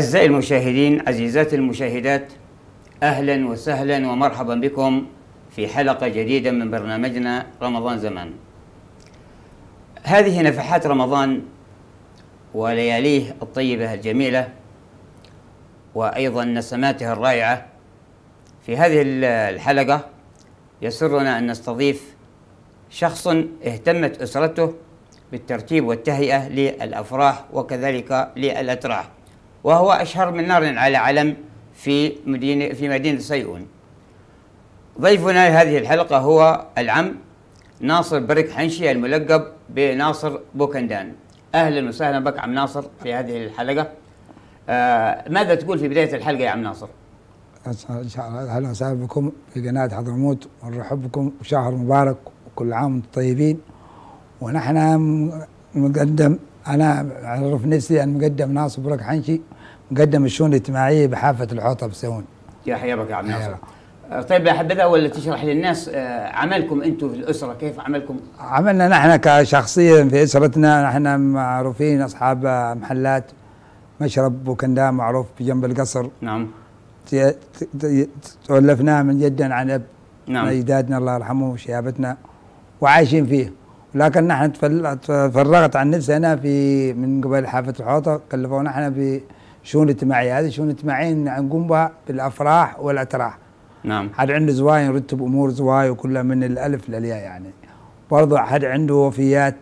أعزائي المشاهدين عزيزاتي المشاهدات أهلا وسهلا ومرحبا بكم في حلقة جديدة من برنامجنا رمضان زمان هذه نفحات رمضان ولياليه الطيبة الجميلة وأيضا نسماتها الرائعة في هذه الحلقة يسرنا أن نستضيف شخص اهتمت أسرته بالترتيب والتهيئة للأفراح وكذلك للأتراح وهو أشهر من نار على علم في مدينة في مدينة صيئون ضيفنا لهذه الحلقة هو العم ناصر برك حنشي الملقب بناصر بوكندان أهلا وسهلا بك عم ناصر في هذه الحلقة آه ماذا تقول في بداية الحلقة يا عم ناصر؟ ان شاء الله اهلا وسهلا بكم في قناه حضرموت ونرحب بكم وشهر مبارك وكل عام وانتم طيبين ونحن نقدم أنا أعرف نفسي أنا مقدم ناصر برك حنشي مقدم الشؤون الاجتماعية بحافة الحوطة بسيون يا بك يا عبد الناصر أه، طيب يا اول تشرح للناس أه، عملكم انتم في الاسره كيف عملكم؟ عملنا نحن كشخصيا في اسرتنا نحن معروفين اصحاب محلات مشرب بوكنداه معروف بجنب القصر نعم تولفناه من جدا عن اب نعم اجدادنا الله يرحمه وشيابتنا وعايشين فيه لكن نحن تفرغت عن نفسي انا في من قبل حافة الحوطة كلفونا احنا بشؤون اجتماعية هذه شؤون اجتماعية نقوم بها بالأفراح والأتراح نعم حد عنده زوايا يرتب أمور زوايا وكلها من الألف للياء يعني برضه حد عنده وفيات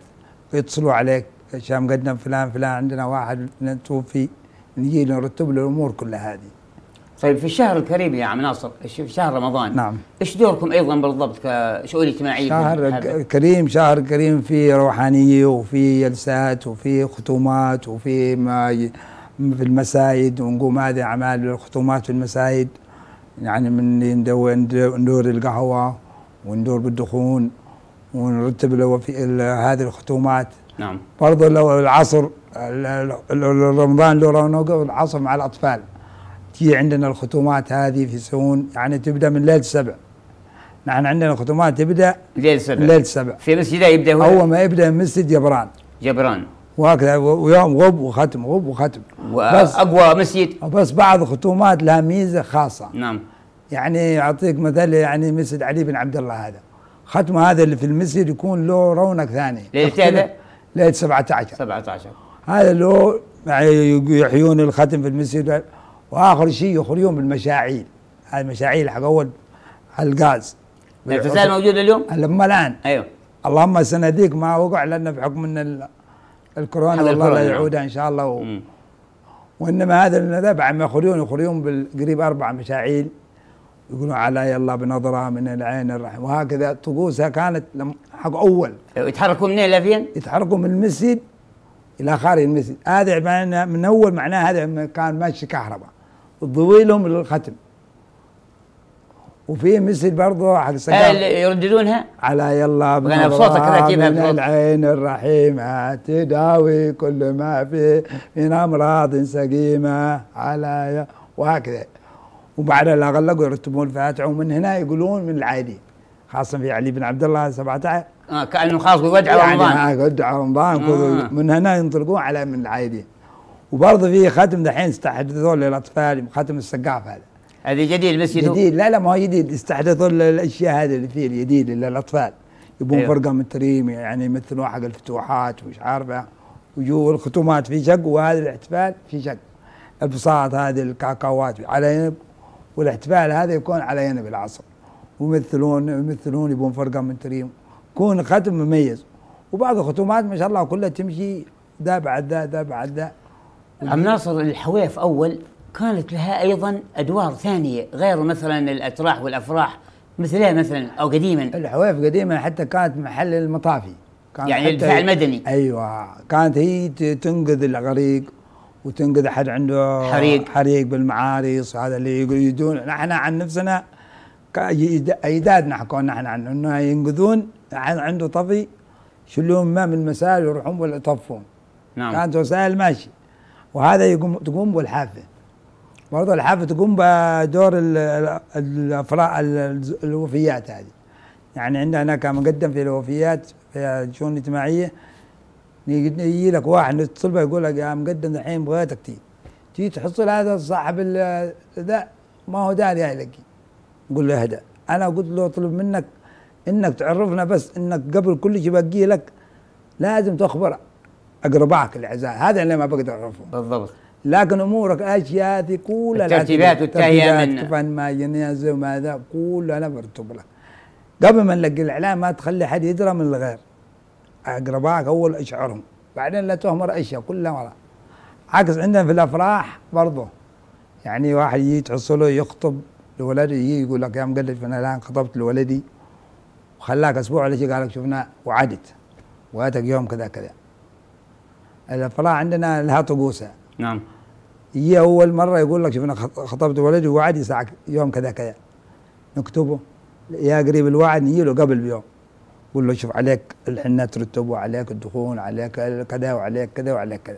يتصلوا عليك عشان قدم فلان فلان عندنا واحد توفي نجي نرتب له الأمور كلها هذه طيب في الشهر الكريم يا عم ناصر في شهر رمضان نعم ايش دوركم ايضا بالضبط كشؤون اجتماعيه شهر كريم شهر كريم في روحانيه وفي جلسات وفي ختومات وفي ما في المسايد ونقوم هذه اعمال الختومات في المسايد يعني من ندور القهوه وندور بالدخون ونرتب له في هذه الختومات نعم برضه لو العصر رمضان له رونقه والعصر مع الاطفال تجي عندنا الختومات هذه في سهون يعني تبدا من ليل سبع نحن عندنا الختومات تبدا ليل سبع ليل سبع في مسجد يبدا هو اول ما يبدا من مسجد جبران جبران وهكذا ويوم غب وختم غب وختم بس اقوى مسجد بس بعض الختومات لها ميزه خاصه نعم يعني اعطيك مثال يعني مسجد علي بن عبد الله هذا ختم هذا اللي في المسجد يكون له رونق ثاني ليله هذا؟ ليله 17 17 هذا له يحيون الختم في المسجد واخر شيء يخرجون بالمشاعيل هذه المشاعيل حق اول الغاز يعني الفساد موجود اليوم؟ لما الان ايوه اللهم سنديك ما وقع لنا بحكم ان الكورونا والله لا يعود ان شاء الله و... وانما هذا بعد ما يخرجون يخرجون بالقريب اربع مشاعيل يقولون على يلا بنظرة من العين الرحمة وهكذا طقوسها كانت حق أول أيوه. يتحركوا منين لفين؟ يتحركون يتحركوا من المسجد إلى خارج المسجد هذا من أول معناه هذا كان ماشي كهرباء لهم للختم وفي مثل برضه آه، على يرددونها على يلا من العين الرحيمة تداوي كل ما فيه من أمراض سقيمة على وهكذا وبعد لا غلقوا يرتبون الفاتحة ومن هنا يقولون من العادي خاصة في علي بن عبد الله 17 اه كأنه خاص بودع يعني رمضان يعني ودع رمضان آه. من هنا ينطلقون على من العادي وبرضه في خاتم دحين استحدثوه للاطفال ختم السقاف هذا هذا جديد بس جديد لا لا ما هو جديد استحدثوا الاشياء هذه اللي فيه الجديد للاطفال يبون أيوه. فرقه من تريم يعني يمثلون حق الفتوحات ومش عارفه ويجوا الختومات في شق وهذا الاحتفال في شق البساط هذه الكاكاوات على ينب والاحتفال هذا يكون على ينب العصر ويمثلون يمثلون يبون فرقه من تريم يكون ختم مميز وبعض الختومات ما شاء الله كلها تمشي ذا بعد ذا ذا بعد ذا عم ناصر الحويف اول كانت لها ايضا ادوار ثانيه غير مثلا الاتراح والافراح مثلها مثلا او قديما الحويف قديما حتى كانت محل المطافي كان يعني الدفاع المدني ايوه كانت هي تنقذ الغريق وتنقذ احد عنده حريق حريق بالمعاريص هذا اللي يجون نحن عن نفسنا اجدادنا حكوا نحن عنه انه ينقذون عنده طفي يشيلون ما من مسائل يروحون ولا يطفون نعم كانت وسائل ماشي وهذا يقوم تقوم بالحافه برضه الحافه تقوم بدور الافراد الوفيات هذه يعني عندنا كان مقدم في الوفيات في الشؤون الاجتماعيه يجي لك واحد به يقول لك يا مقدم الحين بغيتك تي تي تحصل هذا صاحب ذا ما هو داري جاي لك قول له اهدى انا قلت له اطلب منك انك تعرفنا بس انك قبل كل شيء بقي لك لازم تخبره اقربائك الاعزاء هذا اللي ما بقدر اعرفه بالضبط لكن امورك اشياء هذه كلها الترتيبات والتهيئه من طبعا ما ينزل ما ذا انا برتب لك قبل ما نلقي الاعلام ما تخلي حد يدرى من الغير اقربائك اول اشعرهم بعدين لا تهمر اشياء كلها ورا عكس عندنا في الافراح برضه يعني واحد يجي تحصله يخطب لولده يجي يقول لك يا مقلد انا الان خطبت لولدي وخلاك اسبوع ولا شيء قال لك شفنا وعدت واتك يوم كذا كذا الافراح عندنا لها طقوسها نعم يجي اول مره يقول لك شوف انا خطبت ولدي ووعد يساعك يوم كذا كذا نكتبه يا قريب الوعد نجي له قبل بيوم قول له شوف عليك الحنة ترتبوا عليك الدخون عليك كذا وعليك كذا وعليك كذا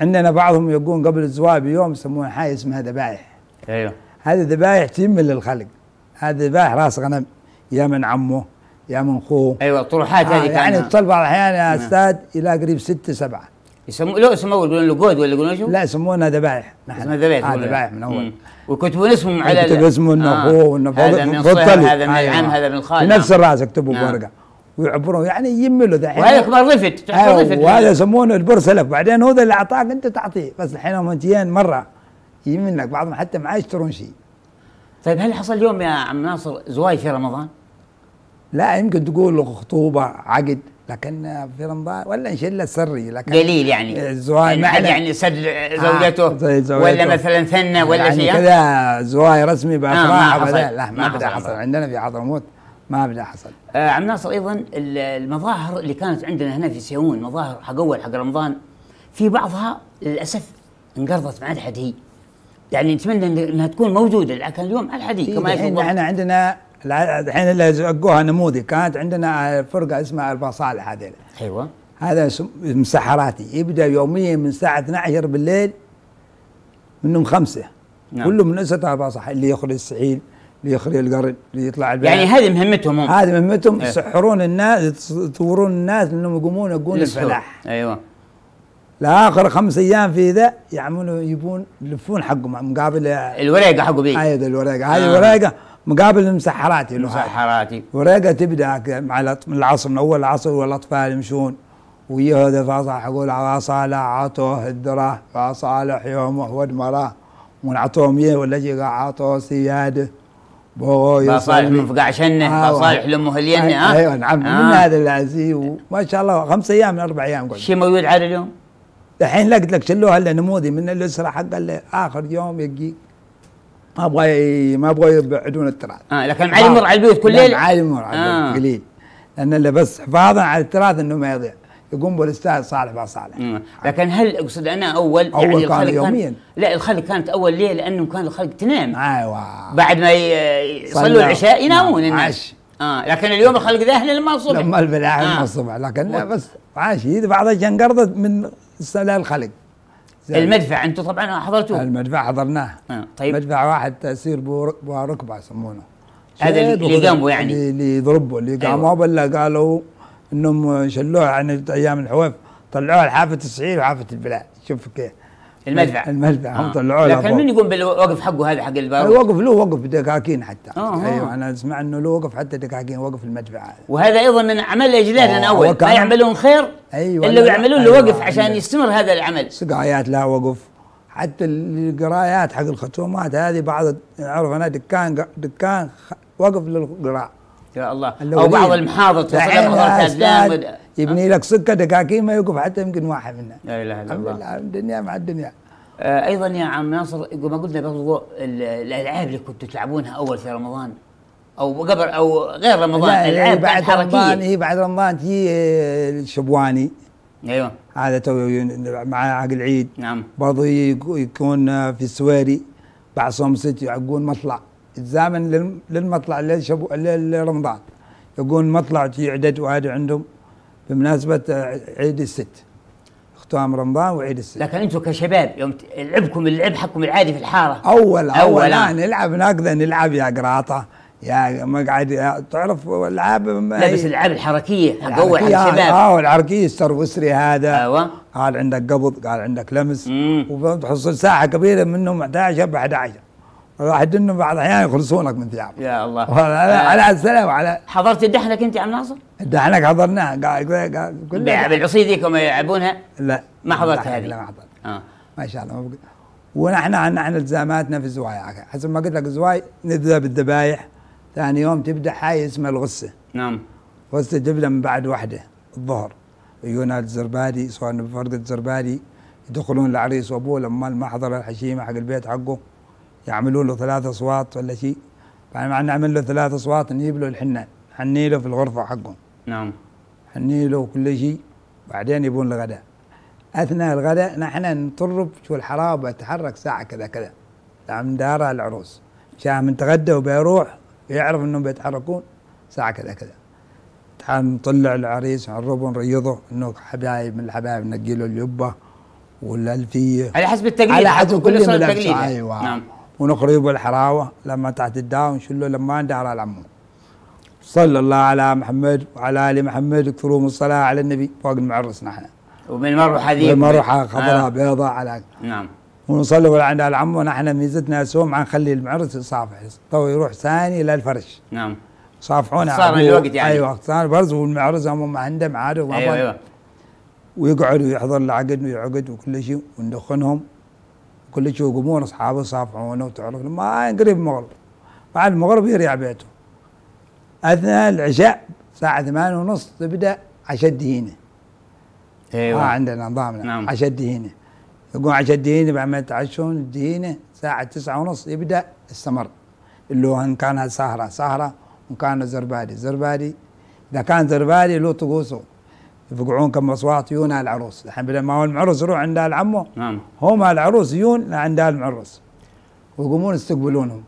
عندنا بعضهم يقول قبل الزواج بيوم يسمون حاجه اسمها ذبائح ايوه هذه ذبائح تم للخلق هذه ذبائح راس غنم يا من عمه يا منخو ايوه الطروحات هذه كانت آه، يعني الطلبة بعض الاحيان يا نعم. استاذ الى قريب ستة سبعة يسموه لو يسموه يقولون له ولا يقولون شو؟ لا يسمونه ذبايح نحن ذبايح آه ذبايح من اول ويكتبون اسمهم على يكتب إيه، اسمه انه آه. والنخو هذا من صهر هذا من أيوة. عم هذا من الخال نفس نعم. الراس يكتبوا نعم. بورقه ويعبروا يعني يملوا ذحين وهذا كبار رفد أيوة، وهذا يسمونه البرسلف بعدين هو اللي اعطاك انت تعطيه بس الحين هم جايين مره يجي منك بعضهم حتى ما يشترون شيء طيب هل حصل اليوم يا عم ناصر زواج في رمضان؟ لا يمكن تقول خطوبه عقد لكن في رمضان ولا نشيل سري لكن قليل يعني زواج يعني, يعني سد آه، زوجته, آه زوجته ولا مثلا ثنى ولا يعني شيء كذا زواج رسمي بافراح آه ما لا ما بدا حصل عندنا في حضرموت ما بدا حصل آه عم ناصر ايضا المظاهر اللي كانت عندنا هنا في سيون مظاهر حق اول حق رمضان في بعضها للاسف انقرضت ما عاد حد هي يعني نتمنى انها تكون موجوده لكن اليوم على الحديد إيه، كما يقولون احنا عندنا الحين اللي زقوها نموذج كانت عندنا فرقه اسمها الفصالح هذيل ايوه هذا مسحراتي يبدا يوميا من الساعه 12 بالليل منهم خمسه نعم. كلهم من اسره الفصالح اللي يخرج السحيل اللي يخرج القرن اللي يطلع البيان يعني هذه مهمتهم هم هذه مهمتهم يسحرون إيه. يسحرون الناس يطورون الناس انهم يقومون يقولون الفلاح ايوه لاخر خمس ايام في ذا يعملوا يبون يلفون حقهم مقابل الورقه حقه بي ايوه الورقه هذه آه. الورقه مقابل المسحراتي المسحراتي ورقه تبدا مع العصر من اول العصر والاطفال يمشون ويهدف فصح يقول عواصالة عطوه الدرة وصالح يومه ودمره يه ولا جي عطوه سياده بوي من فقع شنه آه لامه الينه آه, آه ايوه نعم آه من هذا العزي وما شاء الله خمس ايام من اربع ايام قلت شيء موجود على اليوم الحين لقيت لك شلوها الا نموذي من الاسره حق اخر يوم يجي ما ابغى ما ابغى يبعدون التراث اه لكن علي يمر على البيوت كل ليل علي يمر على البيوت آه. قليل لان اللي بس حفاظا على التراث انه ما يضيع يقوم بالاستاذ صالح بن صالح لكن هل اقصد انا اول اول يعني كان يوميا كان لا الخلق كانت اول ليه لانه كان الخلق تنام ايوه بعد ما يصلوا العشاء ينامون نعم، الناس اه لكن اليوم الخلق ذا لما الصبح لما البلاعه آه. الصبح لكن لا بس عاش بعض الجنقرضه من سلال الخلق المدفع انتم طبعا حضرتوه المدفع حضرناه آه. طيب مدفع واحد تاثير بركبه يسمونه هذا اللي قاموا يعني اللي يضربوا اللي أيوة. قاموا أيوة. ولا قالوا انهم شلوه عن ايام الحواف طلعوه لحافه الصعيد وحافه البلاد شوف كيف المدفع المدفع آه. هم طلعوا لكن من يقوم بالوقف حقه هذا حق البارود الوقف له وقف دكاكين حتى آه،, آه ايوه انا اسمع انه له وقف حتى دكاكين وقف المدفع هذا وهذا ايضا من عمل اجدادنا آه، اول ما يعملون خير ايوه الا يعملون له أيوة، وقف عشان يستمر هذا العمل سقايات لها وقف حتى القرايات حق الختومات هذه بعض اعرف انا دكان دكان وقف للقراء يا الله او بعض المحاضر توصل يبني لك سكه دكاكين ما يوقف حتى يمكن واحد منها لا اله الا الله الحمد لله الدنيا مع الدنيا آه، ايضا يا عم ناصر ما قلنا برضو الالعاب اللي كنتوا تلعبونها اول في رمضان او قبل او غير رمضان الالعاب إيه، بعد, بعد رمضان هي إيه، بعد رمضان تجي آه، الشبواني ايوه هذا تو مع عقل العيد نعم برضه يكون آه، في السويري بعد صوم ست يعقون مطلع الزامن للمطلع للشبو لرمضان يقول مطلع في عدد وهذا عندهم بمناسبه عيد الست اختام رمضان وعيد الست لكن انتم كشباب يوم لعبكم اللعب حقكم العادي في الحاره اول اول, لا نلعب نقدر نلعب يا قراطه يا مقعد يا تعرف العاب لابس العاب الالعاب الحركيه قوة الشباب اه السر وسري هذا ايوه قال عندك قبض قال عندك لمس وتحصل ساعه كبيره منهم 11 ب 11 راح انه بعض الاحيان يخلصونك من ثيابك يا الله على, آه. على السلام وعلى حضرت الدحنك انت يا عم ناصر؟ الدحنك حضرناها كلنا بالعصي ذيك هم يلعبونها؟ لا ما حضرت هذه لا ما حضرت آه. ما شاء الله مبقى. ونحن عندنا التزاماتنا في الزوايا حسب ما قلت لك الزواي نبدا بالذبايح ثاني يوم تبدا حاجه اسمها الغصه نعم غصه تبدا من بعد وحده الظهر يجونا الزربادي سواء بفرقه الزربادي يدخلون العريس وابوه لما المحضر الحشيمه حق البيت حقه يعملوا له ثلاث اصوات ولا شيء فانا يعني نعمل له ثلاث اصوات نجيب له الحنان حني له في الغرفه حقهم نعم حني له كل شيء بعدين يبون الغداء اثناء الغداء نحن نطرب شو الحراب بتحرك ساعه كذا كذا نعم، من دار العروس من تغدى وبيروح يعرف انهم بيتحركون ساعه كذا كذا تعال نعم، نطلع العريس نعربه نريضه انه حبايب من الحبايب نقي له اليبه والالفيه على حسب التقليد على حسب كل صوره تقليد ايوه نعم ونقرب الحراوة لما تحت الدار ونشله لما دار العمو صلى الله على محمد وعلى آل محمد اكثروا من الصلاة على النبي فوق المعرس نحن وبالمروحة ذي مروحة خضراء آه. بيضاء على نعم ونصلي عند العمو نحن ميزتنا سوم نخلي المعرس يصافح تو يروح ثاني للفرش نعم صافحونا صار الوقت يعني ايوه صار برز والمعرس هم ما عندهم عادة ايوه ايوه ويقعد ويحضر العقد ويعقد وكل شيء وندخنهم كل يقومون أصحابه صافحون وتعرف ما قريب المغرب بعد المغرب يرجع بيته أثناء العشاء الساعة ثمانية ونص تبدأ عشاء هنا ايوه آه عندنا نظامنا نعم. عشاء هنا يقوم عشاء دهينه بعد ما يتعشون الدهينة الساعة تسعة ونص يبدأ السمر اللي هو إن كانت سهرة سهرة وكان كان زربادي زربادي إذا كان زربادي له طقوسه يفقعون كم اصوات يونا العروس الحين بدل ما هو المعروس يروح عند عمه نعم هم العروس يون عند المعروس ويقومون يستقبلونهم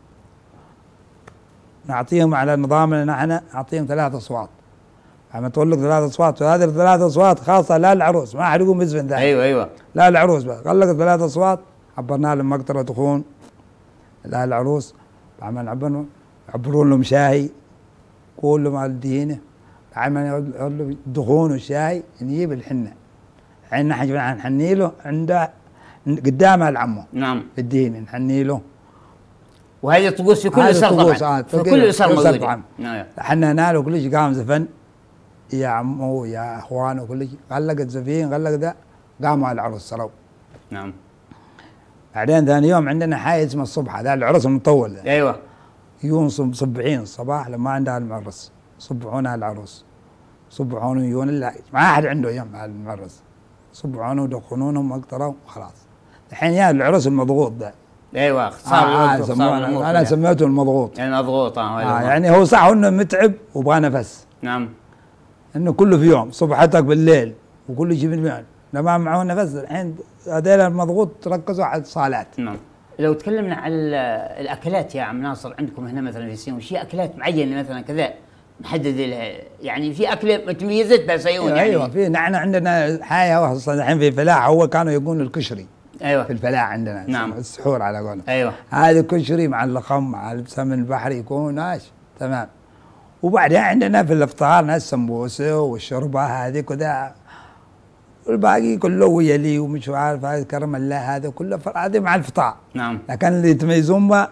نعطيهم على نظامنا نحن نعطيهم ثلاث اصوات عم تقول لك ثلاث اصوات وهذه الثلاث اصوات خاصه لا العروس ما حد يقوم يزفن ذاك ايوه ايوه لا العروس بس قال لك ثلاث اصوات عبرنا لهم مقطره تخون لا العروس عمل عبرون لهم شاهي كلهم على الدينه عمل له دخون وشاي نجيب الحنة عنا حاجة نحني له عنده قدامها لعمه نعم في الدين نحني له وهذه طقوس في كل اسر طبعا آه في كل اسر موجوده حنا هنا كل كلش قام زفن يا عمو يا اخوانه كلش غلقت زفين غلق ذا قاموا على العرس صلوا نعم بعدين ثاني يوم عندنا حاجه اسمها الصبحه هذا العرس المطول ايوه يوم صبعين الصباح لما عندها المعرس صبعونا العروس صبعون عونه لا ما احد عنده يم على المعرس صبعون ودخنونهم اقتروا وخلاص الحين يا العرس المضغوط ده ايوه صار آه آه انا يعني. سميته المضغوط يعني مضغوط آه, آه أيوة. يعني هو صح انه متعب وبغى نفس نعم انه كله في يوم صبحتك بالليل وكل شيء اليوم لما معه نفس الحين هذيل المضغوط ركزوا على الصالات نعم لو تكلمنا على الاكلات يا عم ناصر عندكم هنا مثلا في سيوم شيء اكلات معينه مثلا كذا محدد يعني في اكله تميزت بالصيون إيه، يعني ايوه في نحن عندنا حياه خصوصا الحين في فلاح هو كانوا يقولون الكشري ايوه في الفلاح عندنا نعم السحور على قولهم ايوه هذا الكشري مع اللقم مع السمن البحري يكون ناش تمام وبعدين عندنا في الافطار ناس السمبوسه والشربه هذه كذا والباقي كله ويلي ومش عارف هذا كرم الله هذا كله هذه مع الفطار نعم لكن اللي يتميزون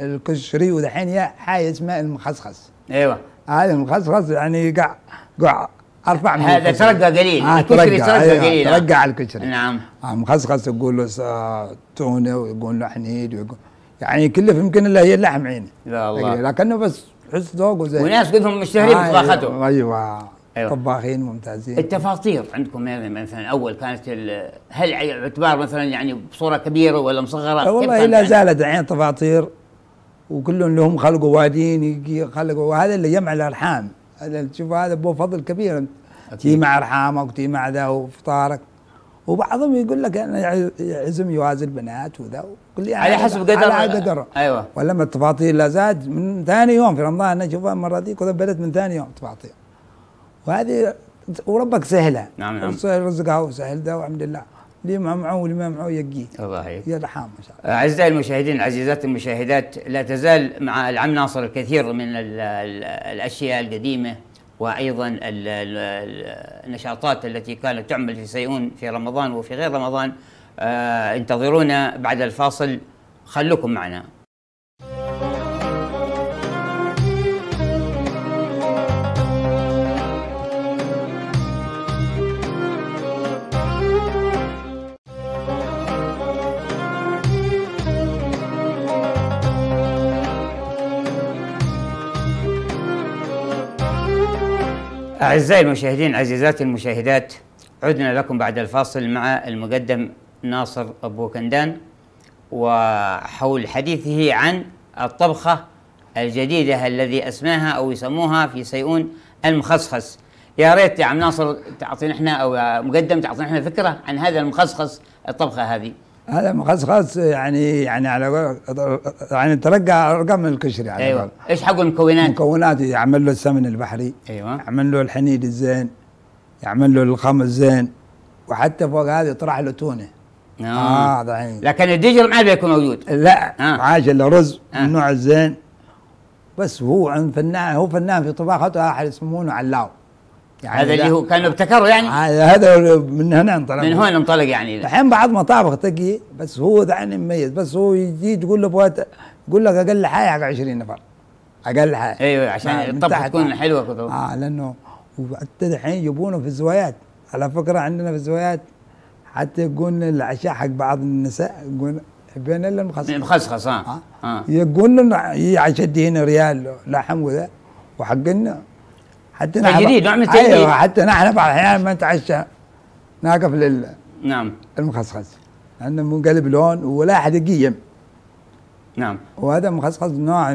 الكشري ودحين يا حاجه اسمها المخصخص ايوه هذا مخصخص يعني قع قع ارفع من هذا ترقى قليل آه ترقى أيوه، قليل ترقى على الكشري نعم آه مخصخص يقول له آه، تونه ويقول له حنيد ويقول يعني كله يمكن الا هي اللحم عيني لا الله لكنه بس حس ذوق وزي وناس كلهم مشتهرين آه بطباختهم ايوه أيوة. طباخين ممتازين التفاطير عندكم يعني مثلا اول كانت هل اعتبار مثلا يعني بصوره كبيره ولا مصغره والله لا زالت الحين يعني تفاطير وكلهم لهم خلقوا وادين خلقوا وهذا اللي يجمع الارحام هذا تشوف هذا به فضل كبير تجي مع ارحامك مع ذا وفطارك وبعضهم يقول لك انا يعزم يوازي البنات وذا كل يعني على حسب قدر على قدر ايوه ولما التفاطير لا زاد من ثاني يوم في رمضان انا اشوفها المره ذيك بدات من ثاني يوم تفاطير وهذه وربك سهله نعم نعم رزقها وسهل ده والحمد لله اللي معه واللي معه يقيه الله يا رحام ان شاء الله اعزائي المشاهدين عزيزات المشاهدات لا تزال مع العم ناصر الكثير من الـ الـ الاشياء القديمه وايضا الـ النشاطات التي كانت تعمل في سيئون في رمضان وفي غير رمضان آه، انتظرونا بعد الفاصل خلوكم معنا أعزائي المشاهدين عزيزاتي المشاهدات عدنا لكم بعد الفاصل مع المقدم ناصر أبو كندان وحول حديثه عن الطبخة الجديدة الذي أسماها أو يسموها في سيئون المخصخص يا ريت يا عم ناصر تعطينا احنا او مقدم تعطينا احنا فكره عن هذا المخصخص الطبخه هذه هذا مخصخص يعني يعني على يعني ترجع ارقام الكشري على ايوه ايش حقه المكونات؟ مكونات يعمل له السمن البحري ايوه يعمل له الحنيد الزين يعمل له الخمر الزين وحتى فوق هذا يطرح له تونه اه, آه، ضعيف لكن الديجر ما بيكون موجود لا آه. معاش الا رز آه. من نوع الزين بس هو عن فنان هو فنان في طباخته احد يسمونه علاو يعني هذا اللي هو كانوا ابتكروا يعني هذا من هنا انطلق من هنا انطلق يعني الحين بعض مطابخ تقي بس هو يعني مميز بس هو يجي تقول له بوات يقول لك اقل حاجه حق 20 نفر اقل حاجه ايوه عشان الطبخه تكون حلوه كده. اه لانه حتى الحين يبونه في الزوايات على فكره عندنا في الزوايات حتى يقول العشاء حق بعض النساء يقول بين الا مخصخص مخصخص آه. اه, آه. يقول لنا هنا إيه، ريال لحم وذا وحقنا حتى نحن جديد نوع من التجديد ايوه حتى نحن بعض الاحيان ما نتعشى ناقف لل نعم المخصخص لانه منقلب لون ولا احد يقيم نعم وهذا مخصخص نوع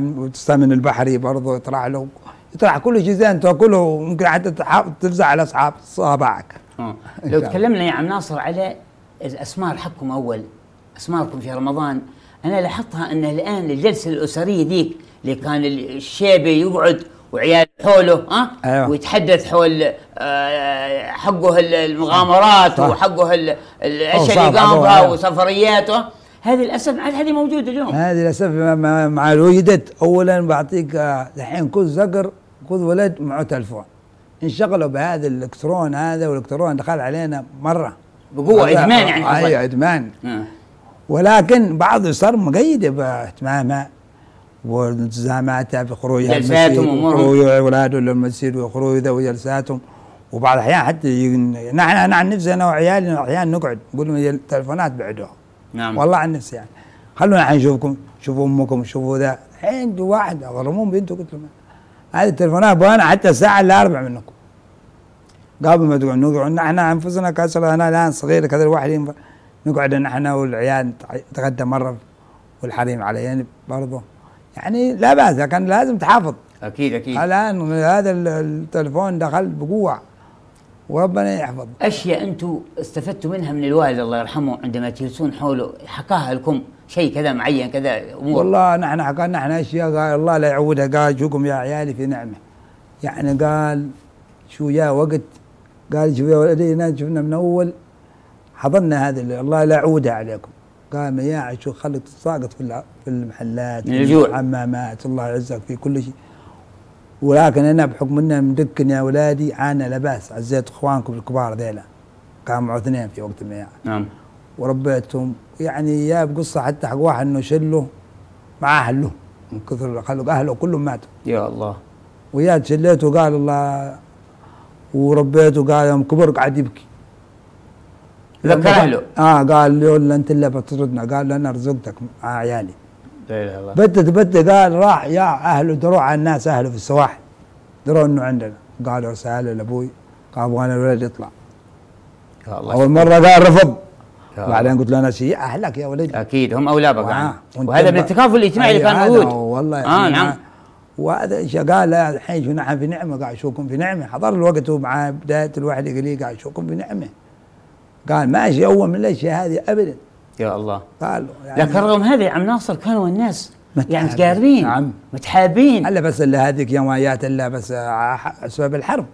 من البحري برضه يطلع له يطلع شيء زين تاكله وممكن حتى تفزع على اصحاب صابعك آه. لو تكلمنا يا عم ناصر على الاسمار حقكم اول اسماركم في رمضان انا لاحظتها ان الان الجلسه الاسريه ذيك اللي كان الشيبه يقعد وعيال حوله ها أيوة. ويتحدث حول آه، حقه المغامرات صح. وحقه الاشياء اللي قامها أيوة. وسفرياته هذه للاسف عاد هذه موجوده اليوم هذه للاسف مع وجدت اولا بعطيك الحين آه، كل زقر كل ولد معه تلفون انشغلوا بهذا الالكترون هذا والالكترون دخل علينا مره بقوه ادمان يعني اي ادمان آه. ولكن بعض صار مقيد باهتمامها والتزاماتها في خروجها جلساتهم خروج اولادهم للمسجد وخروج ذا وجلساتهم وبعض الاحيان حتى نحن انا عن نفسي انا وعيالي احيانا نقعد نقول لهم التلفونات بعدوها نعم والله عن نفسي يعني خلونا الحين نشوفكم شوفوا امكم شوفوا ذا الحين واحد ظلمون بنته قلت لهم هذه التلفونات وانا حتى الساعه الا اربع منكم قبل ما تقعد نقعد نحن انفسنا كسر انا الان صغير كذا الواحد نقعد نحن والعيال نتغدى مره والحريم على برضه يعني لا باس كان لازم تحافظ اكيد اكيد الان هذا التلفون دخل بقوه وربنا يحفظ اشياء انتم استفدتوا منها من الوالد الله يرحمه عندما تجلسون حوله حكاها لكم شيء كذا معين كذا امور والله نحن حكينا نحن اشياء قال الله لا يعودها قال شوكم يا عيالي في نعمه يعني قال شو يا وقت قال شو يا ولدي شفنا من اول حضنا هذا الله لا يعودها عليكم قام يعش وخلق ساقط في في المحلات في الحمامات الله يعزك في كل شيء ولكن انا بحكم اننا مدكن يا اولادي عانى لباس عزيت اخوانكم الكبار ذيلا قاموا اثنين في وقت ما يعني. نعم وربيتهم يعني يا بقصه حتى حق واحد انه شله مع اهله من كثر خلق اهله كلهم ماتوا يا الله ويا شليته قال الله وربيته قال يوم كبر قعد يبكي ذكر له اه قال له انت اللي بتطردنا قال له انا رزقتك مع عيالي لا اله الا الله بدت بدت قال راح يا اهله دروع على الناس اهله في السواحل دروا انه عندنا قالوا سال لابوي قال ابغى الولد يطلع الله اول مره قال رفض بعدين قلت له انا شيء اهلك يا ولدي اكيد هم اولى بك آه. وهذا من التكافل الاجتماعي اللي أيوة، كان موجود والله اه نعم آه، وهذا ايش قال الحين شو نحن في نعمه قاعد اشوفكم في نعمه حضر الوقت ومع بدايه الوحده قال لي قاعد اشوفكم في نعمه قال ما اول من الاشياء هذه ابدا يا الله قالوا يعني لكن رغم هذا يا عم ناصر كانوا الناس يعني متقاربين نعم متحابين الا بس الا هذيك جات الا بس اسباب الحرب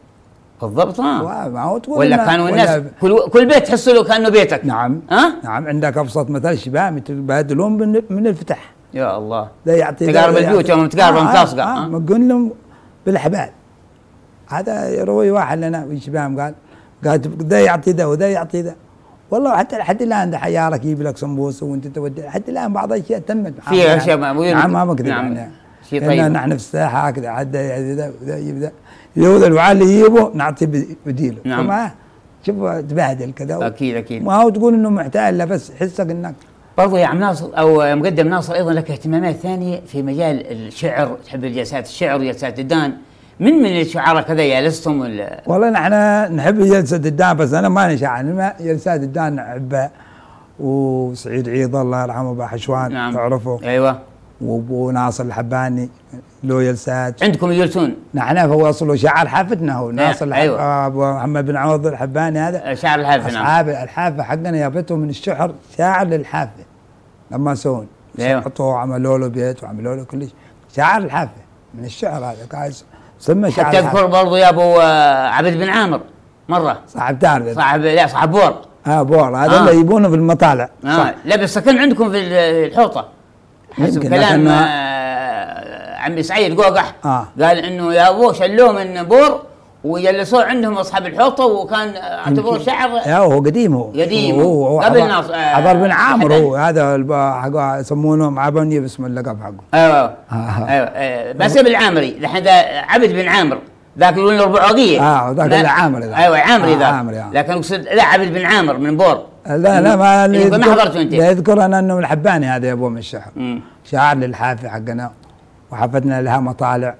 بالضبط اه ولا كانوا الناس كل كل بيت تحس له كانه بيتك نعم ها أه؟ نعم عندك ابسط مثال شباب يتبادلون من, من الفتح يا الله لا يعطي تقارب البيوت يوم تقارب آه آه آه, آه, آه, قلنا لهم بالحبال هذا يروي واحد لنا من شباب قال قال ده يعطي ده وده يعطي ده والله حتى لحد الان حيارك يجيب لك سمبوسه وانت تودي حتى الان بعض الاشياء تمت في اشياء معموله نعم ما بكذب نعم يعني. شيء طيب نحن في الساحه هكذا حد يبدا ياخذ الوعاء اللي يجيبه نعطيه بديله نعم شوف تبهدل كذا اكيد اكيد ما هو تقول انه محتال لا بس حسك انك برضه يا عم ناصر او مقدم ناصر ايضا لك اهتمامات ثانيه في مجال الشعر تحب الجلسات الشعر وجلسات الدان من من الشعراء كذا يالستهم ولا والله نحن نحب جلسه الدان بس انا ماني شاعر جلسات الدان نحبه وسعيد عيض الله يرحمه ابو حشوان نعم. تعرفه ايوه وابو ناصر الحباني له يلسات عندكم يجلسون نحن هو شعر حافتنا هو ناصر الحباني أيوة. ابو محمد بن عوض الحباني هذا شاعر الحافه نعم اصحاب الحافه حقنا يابته من الشعر شاعر للحافه لما سوون ايوه حطوه له بيت وعملوا له كل شيء شاعر الحافه من الشعر هذا قاعد سمى شعر حتى اذكر برضه يا ابو آه، عبد بن عامر مره صاحب تعرف صاحب لا صاحب بور اه بور هذا آه. يبونه في المطالع آه. لا بس كان عندكم في الحوطه حسب كلام آه، عمي سعيد قوقح آه. قال انه يا ابو شلوه من بور ويجلسوه عندهم اصحاب الحوطه وكان اعتبروه شعر لا هو قديم هو قديم قبل ناصر آه، عبر بن عامر هو هذا حق يسمونه عبني باسم اللقب حقه ايوه ايوه باسم العامري الحين عبد بن عامر ذاك يقول له ربعوقيه اه ذاك عامري ذاك ايوه عامري آه، ذاك عامري آه. لكن اقصد لا عبد بن عامر من بور لا لا ما ما حضرته انت اذكر انا انه الحباني هذا يا ابو من الشعر شعار للحافي حقنا وحفتنا لها مطالع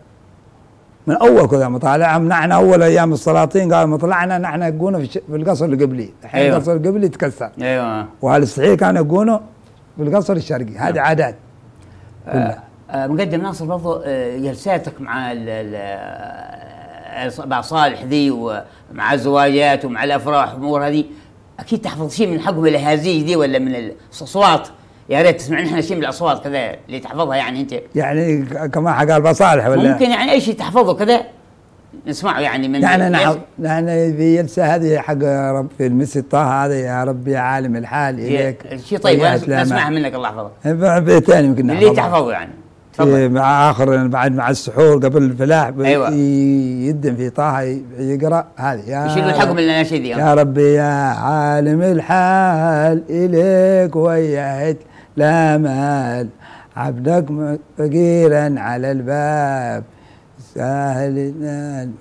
من اول كذا ما طالعهم نحن اول ايام السلاطين قالوا ما طلعنا نحن يقونه في, في القصر القبلي الحين أيوة. القصر القبلي تكسر ايوه وهالصحيح كانوا يقونه في القصر الشرقي هذه أيوة. عادات آه،, آه مقدم ناصر برضو آه، جلساتك مع آه، مع صالح ذي ومع الزواجات ومع الافراح والامور هذه اكيد تحفظ شيء من حقهم الاهازيج ذي ولا من الاصوات يا ريت تسمع احنا شيء من الاصوات كذا اللي تحفظها يعني انت يعني كما حق البصالح ولا ممكن يعني اي شيء تحفظه كذا نسمعه يعني من نحن نحن نحن في جلسه هذه حق رب في المسجد طه هذا يا ربي يا عالم الحال اليك شيء طيب نسمعها منك الله يحفظك بيت ثاني يمكن اللي تحفظه يعني تفضل مع اخر بعد مع السحور قبل الفلاح أيوة. يدن في طه يقرا هذه يا يشيل حكم الاناشيد يا ربي يا عالم الحال اليك ويا لا مال عبدك فقيرا على الباب سهل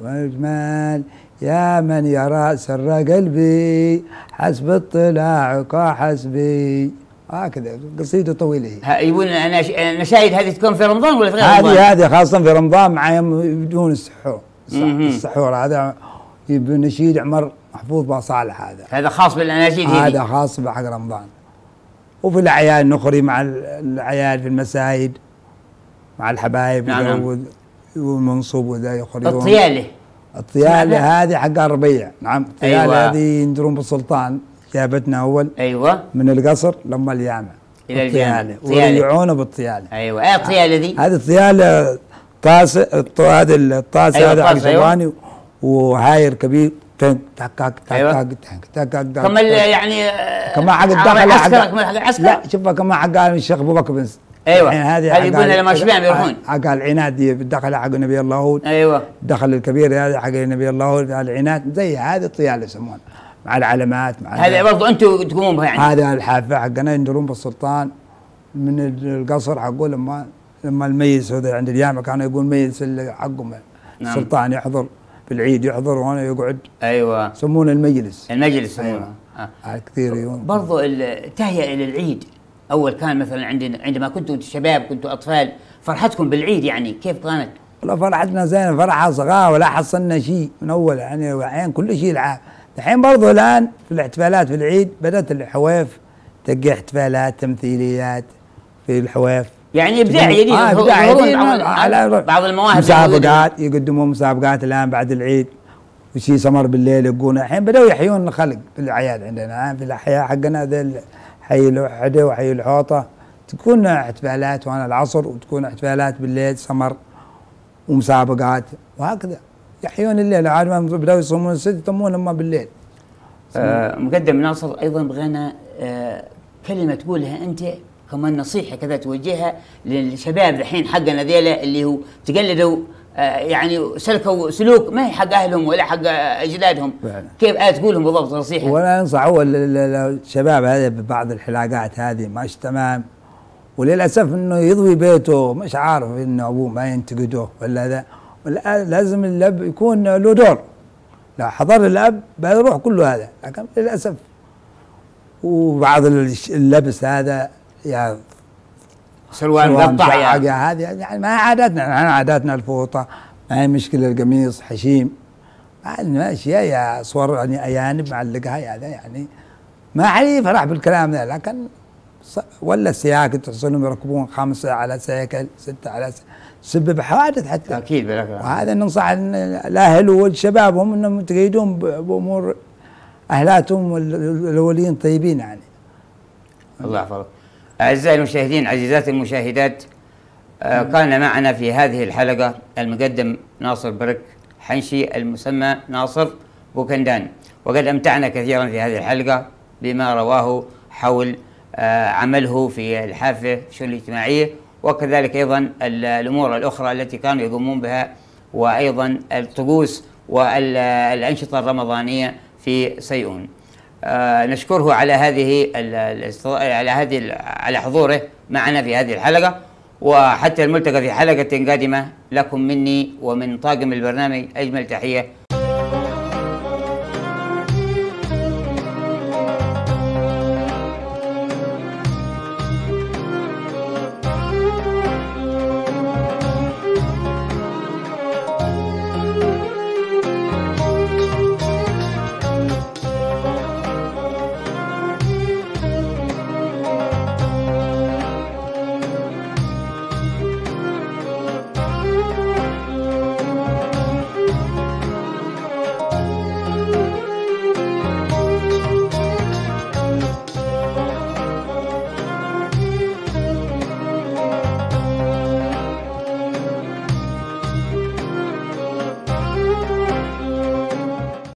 والجمال يا من يرى سر قلبي حسب اطلاعك حسبي هكذا قصيده طويله هي يقول المشاهد هذه تكون في رمضان ولا في غير رمضان؟ هذه هذه خاصه في رمضان مع بدون يبدون السحور السحور هذا نشيد عمر محفوظ بصالح هذا هذا خاص بالاناشيد هذا خاص بحق رمضان وفي الأعياد نخري مع الأعياد في المسايد مع الحبايب نعم, نعم. منصوب وذا يخرجون الطيالة الطيالة نعم. هذه حق الربيع نعم الطيالة أيوة. هذه يندرون بالسلطان جابتنا أول أيوة من القصر لما الجامع إلى الطيالة ويبيعونه بالطيالة أيوة أي الطيالة ذي هذه الطيالة طاس هذا الطاس أيوة، هذا حق أيوة. وهاير كبير تنك تك تك أيوة. تك تك تك تك يعني كما حق الدخل عسكرك من العسكر لا شوف كما حق الشيخ ابو بكر ايوه يعني هذه هذه يقولون لما شبعنا يروحون حق آه، العناد دخل حق النبي الله هود ايوه الدخل الكبير هذا حق النبي الله هود العناد زي هذه الطيال يسمونها مع العلامات مع هذا برضه انتم تقومون بها يعني هذا الحافه حقنا يندرون بالسلطان من القصر حقه لما لما الميز عند اليامة كانوا يقول ميز حقهم نعم. السلطان يحضر بالعيد يحضر وهنا يقعد ايوه يسمونه المجلس المجلس يسمونه أيوة. آه. آه، كثير يوم برضو التهيئه للعيد اول كان مثلا عندنا عندما كنتوا شباب كنتوا اطفال فرحتكم بالعيد يعني كيف كانت؟ والله فرحتنا زين فرحه صغار ولا حصلنا شيء من اول يعني الحين كل شيء العاب الحين برضو الان في الاحتفالات في العيد بدات الحواف تلقى احتفالات تمثيليات في الحواف يعني ابداع جديد آه ابداع على بعض المواهب مسابقات يقدمون مسابقات الان بعد العيد وشي سمر بالليل يقون الحين بداوا يحيون الخلق في الاعياد عندنا آه، في الاحياء حقنا ذا حي الوحده وحي الحوطه تكون احتفالات وانا العصر وتكون احتفالات بالليل سمر ومسابقات وهكذا يحيون الليل عاد ما بداوا يصومون الست يطمون هم بالليل آه مقدم ناصر ايضا بغينا آه كلمه تقولها انت كمان نصيحه كذا توجهها للشباب الحين حقنا ذيلا اللي هو تقلدوا آه، يعني سلكوا سلوك ما هي حق اهلهم ولا حق اجدادهم كيف آه تقولهم بالضبط نصيحه؟ وانا انصح هو الشباب هذا ببعض الحلاقات هذه مش تمام وللاسف انه يضوي بيته مش عارف انه ابوه ما ينتقده ولا ذا آه، لازم الاب يكون له دور لو حضر الاب بيروح كله هذا لكن للاسف وبعض اللبس هذا يا سلوان مقطع يعني هذه يعني ما عاداتنا احنا عاداتنا الفوطه ما هي مشكله القميص حشيم ما اشياء يا صور يعني ايانب معلقها هذا يعني ما علي فرح بالكلام ذا لكن ولا السياكة تحصلهم يركبون خمسه على سيكل سته على سيكل سبب حوادث حتى اكيد بلاك وهذا ننصح الاهل والشباب هم انهم يتقيدون بامور اهلاتهم الاولين طيبين يعني الله يحفظك أعزائي المشاهدين عزيزاتي المشاهدات آه، كان معنا في هذه الحلقة المقدم ناصر برك حنشي المسمى ناصر بوكندان وقد أمتعنا كثيرا في هذه الحلقة بما رواه حول آه، عمله في الحافة الشؤون الاجتماعية وكذلك أيضا الأمور الأخرى التي كانوا يقومون بها وأيضا الطقوس والأنشطة الرمضانية في سيئون آه، نشكره على هذه على هذه على حضوره معنا في هذه الحلقه وحتى الملتقى في حلقه قادمه لكم مني ومن طاقم البرنامج اجمل تحيه